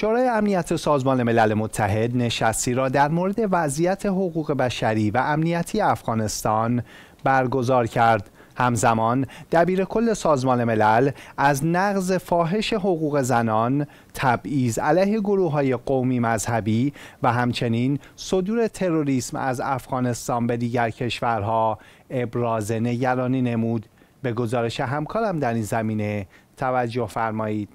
شورای امنیت سازمان ملل متحد نشستی را در مورد وضعیت حقوق بشری و امنیتی افغانستان برگزار کرد. همزمان دبیر کل سازمان ملل از نقض فاحش حقوق زنان، تبعیض علیه گروه های قومی مذهبی و همچنین صدور تروریسم از افغانستان به دیگر کشورها ابراز نگرانی نمود. به گزارش همکارم در این زمینه توجه فرمایید.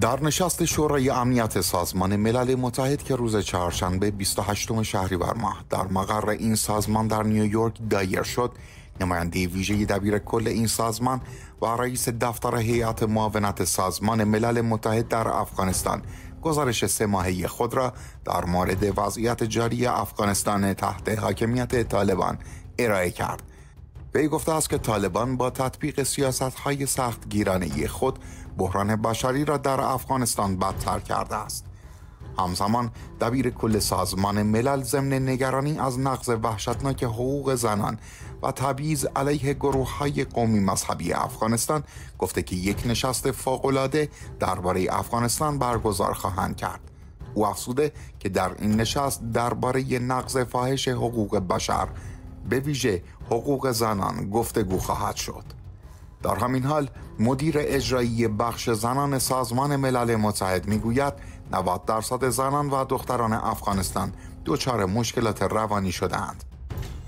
در نشست شورای امنیت سازمان ملل متحد که روز چهارشنبه 28 شهریور ماه در مقر این سازمان در نیویورک دایر شد نماینده ویژه دبیر کل این سازمان و رئیس دفتر هیئت معاونت سازمان ملل متحد در افغانستان گزارش سه ماهی خود را در مورد وضعیت جاری افغانستان تحت حاکمیت طالبان ارائه کرد وی گفته است که طالبان با تطبیق سیاست های سخت خود بحران بشری را در افغانستان بدتر کرده است. همزمان دبیر کل سازمان ملل ضمن نگرانی از نقض وحشتناک حقوق زنان و تبعیض علیه گروه های قومی مذهبی افغانستان گفته که یک نشست فوقالعاده درباره افغانستان برگزار خواهند کرد او افزوده که در این نشست درباره نقض فاحش حقوق بشر به ویژه حقوق زنان گفتگو خواهد شد در همین حال مدیر اجرایی بخش زنان سازمان ملل متحد میگوید 90 درصد زنان و دختران افغانستان دچار مشکلات روانی شدهاند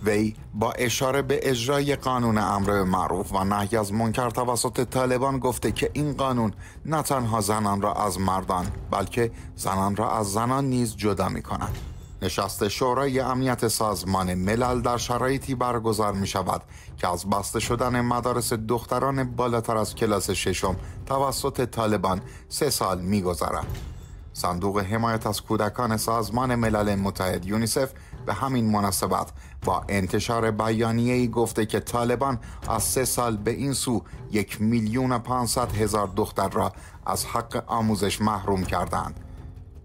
وی با اشاره به اجرای قانون امر معروف و نهی از منکر توسط طالبان گفته که این قانون نه تنها زنان را از مردان بلکه زنان را از زنان نیز جدا می کند. نشست شورای امنیت سازمان ملل در شرایطی برگزار می شود که از بسته شدن مدارس دختران بالاتر از کلاس ششم توسط طالبان سه سال می گذارد. صندوق حمایت از کودکان سازمان ملل متحد یونیسف به همین مناسبت با انتشار بیانیه ای گفته که طالبان از سه سال به این سو یک میلیون پانصد هزار دختر را از حق آموزش محروم کردند.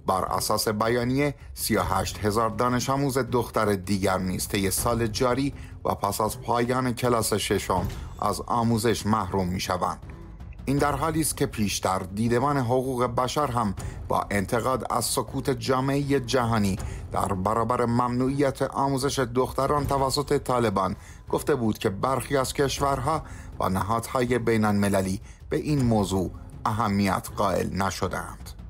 بر اساس بیانیه 38 هزار دانش آموز دختر دیگر نیز طی سال جاری و پس از پایان کلاس ششم از آموزش محروم می شوند. این در حالی است که پیشتر دیدمان حقوق بشر هم با انتقاد از سکوت جامعه جهانی در برابر ممنوعیت آموزش دختران توسط طالبان گفته بود که برخی از کشورها و نهادهای بین المللی به این موضوع اهمیت قائل نشدند.